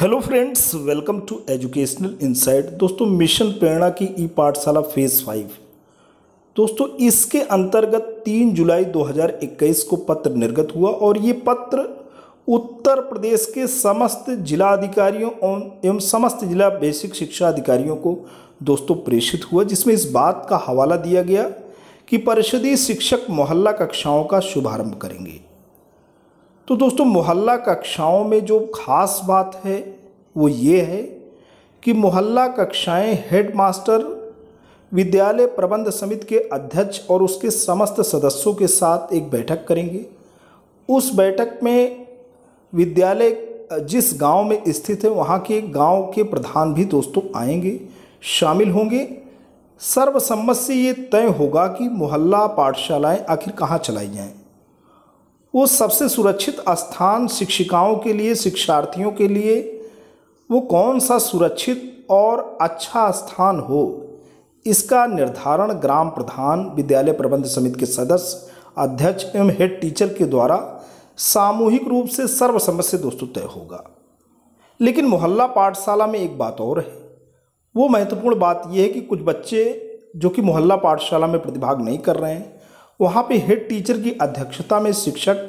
hello friends welcome to educational insight दोस्तों mission Prerna की e पाठशाला फेज़ फाइव दोस्तों इसके अंतर्गत 3 जुलाई 2021 को पत्र निर्गत हुआ और ये पत्र उत्तर प्रदेश के समस्त जिला अधिकारियों एवं समस्त जिला बेसिक शिक्षा अधिकारियों को दोस्तों प्रेषित हुआ जिसमें इस बात का हवाला दिया गया कि परिषदीय शिक्षक मोहल्ला कक्षाओं का शुभारम्भ करेंगे तो दोस्तों मोहल्ला कक्षाओं में जो ख़ास बात है वो ये है कि मोहल्ला कक्षाएं हेडमास्टर विद्यालय प्रबंध समिति के अध्यक्ष और उसके समस्त सदस्यों के साथ एक बैठक करेंगे उस बैठक में विद्यालय जिस गांव में स्थित है वहां के गांव के प्रधान भी दोस्तों आएंगे शामिल होंगे सर्वसम्मत से ये तय होगा कि मोहल्ला पाठशालाएं आखिर कहाँ चलाई जाएं वो सबसे सुरक्षित स्थान शिक्षिकाओं के लिए शिक्षार्थियों के लिए वो कौन सा सुरक्षित और अच्छा स्थान हो इसका निर्धारण ग्राम प्रधान विद्यालय प्रबंध समिति के सदस्य अध्यक्ष एवं हेड टीचर के द्वारा सामूहिक रूप से सर्वसम्मत से दोस्तों तय होगा लेकिन मोहल्ला पाठशाला में एक बात और है वो महत्वपूर्ण बात यह है कि कुछ बच्चे जो कि मोहल्ला पाठशाला में प्रतिभाग नहीं कर रहे हैं वहाँ पे हेड टीचर की अध्यक्षता में शिक्षक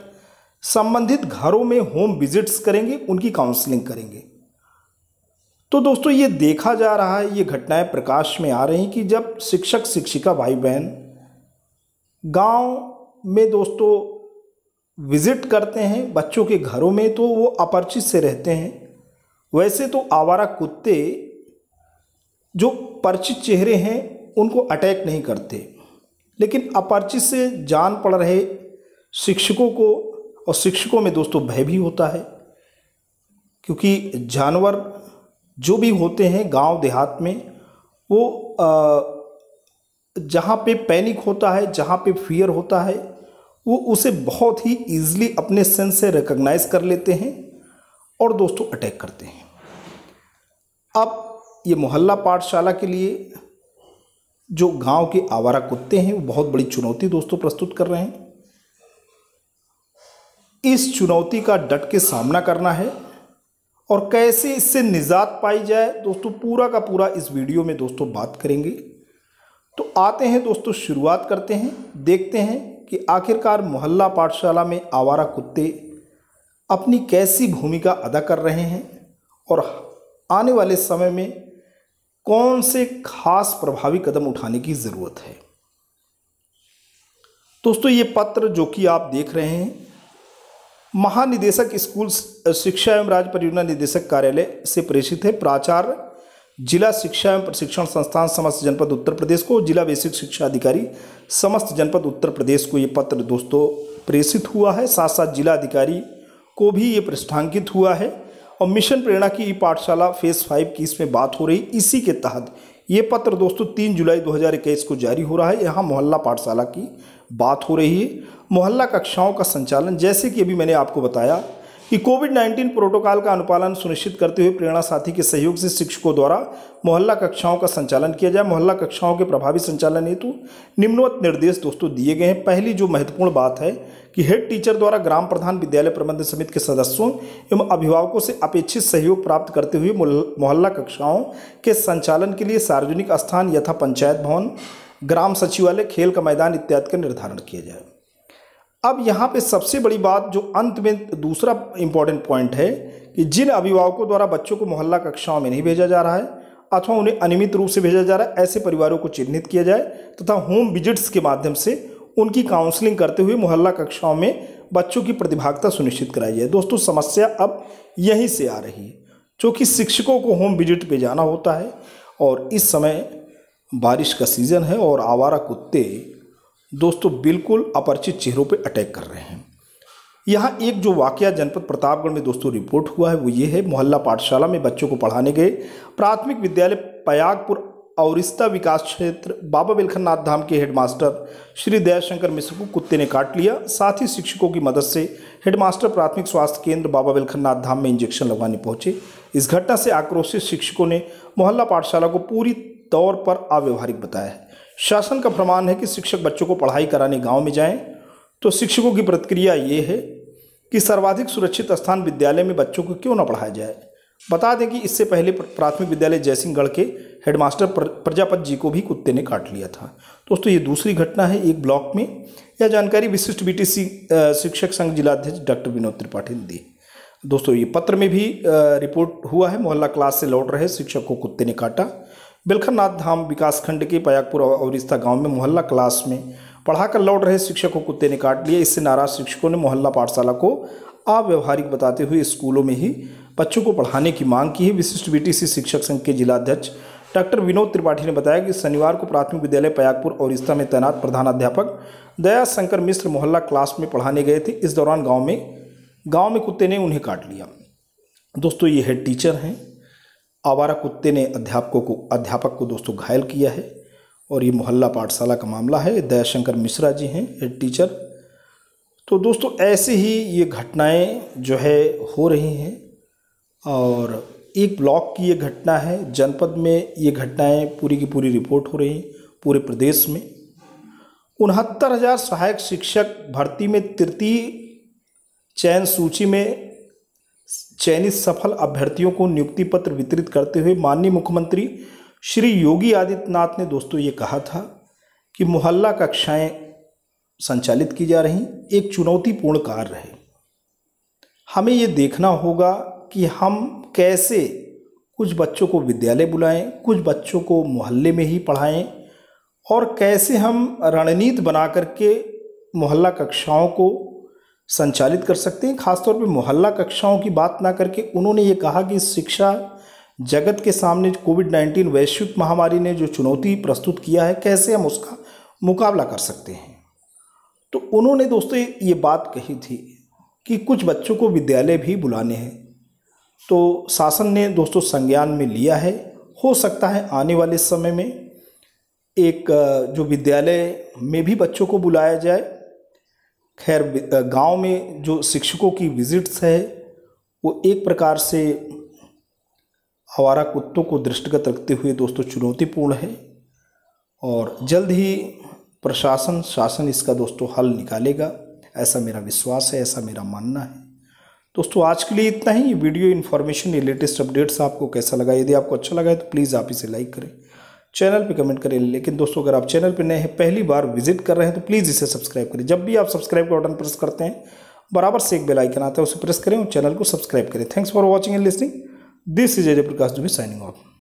संबंधित घरों में होम विजिट्स करेंगे उनकी काउंसलिंग करेंगे तो दोस्तों ये देखा जा रहा है ये घटनाएं प्रकाश में आ रही कि जब शिक्षक शिक्षिका भाई बहन गांव में दोस्तों विजिट करते हैं बच्चों के घरों में तो वो अपरिचित से रहते हैं वैसे तो आवारा कुत्ते जो परिचित चेहरे हैं उनको अटैक नहीं करते लेकिन अपरिचित से जान पड़ रहे शिक्षकों को और शिक्षकों में दोस्तों भय भी होता है क्योंकि जानवर जो भी होते हैं गांव देहात में वो जहाँ पे पैनिक होता है जहाँ पे फियर होता है वो उसे बहुत ही ईजिली अपने सेंस से रिकग्नाइज कर लेते हैं और दोस्तों अटैक करते हैं अब ये मोहल्ला पाठशाला के लिए जो गांव के आवारा कुत्ते हैं वो बहुत बड़ी चुनौती दोस्तों प्रस्तुत कर रहे हैं इस चुनौती का डट के सामना करना है और कैसे इससे निजात पाई जाए दोस्तों पूरा का पूरा इस वीडियो में दोस्तों बात करेंगे तो आते हैं दोस्तों शुरुआत करते हैं देखते हैं कि आखिरकार मोहल्ला पाठशाला में आवारा कुत्ते अपनी कैसी भूमिका अदा कर रहे हैं और आने वाले समय में कौन से खास प्रभावी कदम उठाने की ज़रूरत है दोस्तों ये पत्र जो कि आप देख रहे हैं महानिदेशक स्कूल शिक्षा एवं राज्य परियोजना निदेशक कार्यालय से प्रेषित है प्राचार्य जिला शिक्षा एवं प्रशिक्षण संस्थान समस्त जनपद उत्तर प्रदेश को जिला बेसिक शिक्षा अधिकारी समस्त जनपद उत्तर प्रदेश को ये पत्र दोस्तों प्रेषित हुआ है साथ साथ जिला अधिकारी को भी ये पृष्ठांकित हुआ है और मिशन प्रेरणा की ई पाठशाला फेज़ फाइव की इसमें बात हो रही इसी के तहत ये पत्र दोस्तों तीन जुलाई दो को जारी हो रहा है यहाँ मोहल्ला पाठशाला की बात हो रही है मोहल्ला कक्षाओं का संचालन जैसे कि अभी मैंने आपको बताया कि कोविड 19 प्रोटोकॉल का अनुपालन सुनिश्चित करते हुए प्रेरणा साथी के सहयोग से शिक्षकों द्वारा मोहल्ला कक्षाओं का संचालन किया जाए मोहल्ला कक्षाओं के प्रभावी संचालन हेतु निम्नवत निर्देश दोस्तों दिए गए हैं पहली जो महत्वपूर्ण बात है कि हेड टीचर द्वारा ग्राम प्रधान विद्यालय प्रबंधन समिति के सदस्यों एवं अभिभावकों से अपेक्षित सहयोग प्राप्त करते हुए मोहल्ला कक्षाओं के संचालन के लिए सार्वजनिक स्थान यथा पंचायत भवन ग्राम सचिवालय खेल का मैदान इत्यादि का निर्धारण किया जाए अब यहाँ पे सबसे बड़ी बात जो अंत में दूसरा इम्पॉर्टेंट पॉइंट है कि जिन अभिभावकों द्वारा बच्चों को मोहल्ला कक्षाओं में नहीं भेजा जा रहा है अथवा उन्हें अनियमित रूप से भेजा जा रहा है ऐसे परिवारों को चिन्हित किया जाए तथा होम विजिट्स के माध्यम से उनकी काउंसलिंग करते हुए मोहल्ला कक्षाओं में बच्चों की प्रतिभागता सुनिश्चित कराई जाए दोस्तों समस्या अब यहीं से आ रही है चूँकि शिक्षकों को होम विजिट पर जाना होता है और इस समय बारिश का सीज़न है और आवारा कुत्ते दोस्तों बिल्कुल अपरिचित चेहरों पर अटैक कर रहे हैं यहाँ एक जो वाकया जनपद प्रतापगढ़ में दोस्तों रिपोर्ट हुआ है वो ये है मोहल्ला पाठशाला में बच्चों को पढ़ाने गए प्राथमिक विद्यालय पयागपुर औरिस्ता विकास क्षेत्र बाबा बिलखन नाथ धाम के हेडमास्टर श्री दयाशंकर मिश्र को कुत्ते ने काट लिया साथ ही शिक्षकों की मदद से हेडमास्टर प्राथमिक स्वास्थ्य केंद्र बाबा बिलखन नाथ धाम में इंजेक्शन लगवाने पहुंचे इस घटना से आक्रोशित शिक्षकों ने मोहल्ला पाठशाला को पूरी तौर पर अव्यवहारिक बताया है शासन का प्रमाण है कि शिक्षक बच्चों को पढ़ाई कराने गांव में जाएं तो शिक्षकों की प्रतिक्रिया ये है कि सर्वाधिक सुरक्षित स्थान विद्यालय में बच्चों को क्यों ना पढ़ाया जाए बता दें कि इससे पहले प्राथमिक विद्यालय जयसिंहगढ़ के हेडमास्टर प्रजापत जी को भी कुत्ते ने काट लिया था दोस्तों ये दूसरी घटना है एक ब्लॉक में यह जानकारी विशिष्ट बी शिक्षक संघ जिलाध्यक्ष डॉक्टर विनोद त्रिपाठी ने दी दोस्तों ये पत्र में भी रिपोर्ट हुआ है मोहल्ला क्लास से लौट रहे शिक्षक को कुत्ते ने काटा बिलखननाथ धाम विकासखंड के पयागपुर और रिश्ता गाँव में मोहल्ला क्लास में पढ़ाकर लौट रहे शिक्षक को कुत्ते ने काट लिया इससे नाराज शिक्षकों ने मोहल्ला पाठशाला को अव्यवहारिक बताते हुए स्कूलों में ही बच्चों को पढ़ाने की मांग की है विशिष्ट बी शिक्षक संघ के जिलाध्यक्ष डॉक्टर विनोद त्रिपाठी ने बताया कि शनिवार को प्राथमिक विद्यालय पयागपुर और में तैनात प्रधानाध्यापक दया शंकर मिश्र मोहल्ला क्लास में पढ़ाने गए थे इस दौरान गाँव में गाँव में कुत्ते ने उन्हें काट लिया दोस्तों ये हेड टीचर हैं आवारा कुत्ते ने अध्यापकों को अध्यापक को दोस्तों घायल किया है और ये मोहल्ला पाठशाला का मामला है दयाशंकर मिश्रा जी हैं हेड टीचर तो दोस्तों ऐसे ही ये घटनाएं जो है हो रही हैं और एक ब्लॉक की ये घटना है जनपद में ये घटनाएं पूरी की पूरी रिपोर्ट हो रही हैं पूरे प्रदेश में उनहत्तर हज़ार सहायक शिक्षक भर्ती में तृतीय चयन सूची में चयनित सफल अभ्यर्थियों को नियुक्ति पत्र वितरित करते हुए माननीय मुख्यमंत्री श्री योगी आदित्यनाथ ने दोस्तों ये कहा था कि मोहल्ला कक्षाएं संचालित की जा रही एक चुनौतीपूर्ण कार्य है हमें ये देखना होगा कि हम कैसे कुछ बच्चों को विद्यालय बुलाएं कुछ बच्चों को मोहल्ले में ही पढ़ाएं और कैसे हम रणनीति बना करके मोहल्ला कक्षाओं को संचालित कर सकते हैं खासतौर पे मोहल्ला कक्षाओं की बात ना करके उन्होंने ये कहा कि शिक्षा जगत के सामने कोविड नाइन्टीन वैश्विक महामारी ने जो चुनौती प्रस्तुत किया है कैसे हम उसका मुकाबला कर सकते हैं तो उन्होंने दोस्तों ये बात कही थी कि कुछ बच्चों को विद्यालय भी बुलाने हैं तो शासन ने दोस्तों संज्ञान में लिया है हो सकता है आने वाले समय में एक जो विद्यालय में भी बच्चों को बुलाया जाए खैर गांव में जो शिक्षकों की विजिट्स है वो एक प्रकार से आवारा कुत्तों को दृष्टिगत रखते हुए दोस्तों चुनौतीपूर्ण है और जल्द ही प्रशासन शासन इसका दोस्तों हल निकालेगा ऐसा मेरा विश्वास है ऐसा मेरा मानना है दोस्तों आज के लिए इतना ही वीडियो इन्फॉर्मेशन ये लेटेस्ट अपडेट्स आपको कैसा लगा यदि आपको अच्छा लगा है तो प्लीज़ आप इसे लाइक करें चैनल पे कमेंट करें लेकिन दोस्तों अगर आप चैनल पे नए हैं पहली बार विजिट कर रहे हैं तो प्लीज़ इसे सब्सक्राइब करें जब भी आप सब्सक्राइब का बटन प्रेस करते हैं बराबर से एक बेल आइकन आता है उसे प्रेस करें और चैनल को सब्सक्राइब करें thanks for watching and listening this is Ajay Prakash Dubey signing of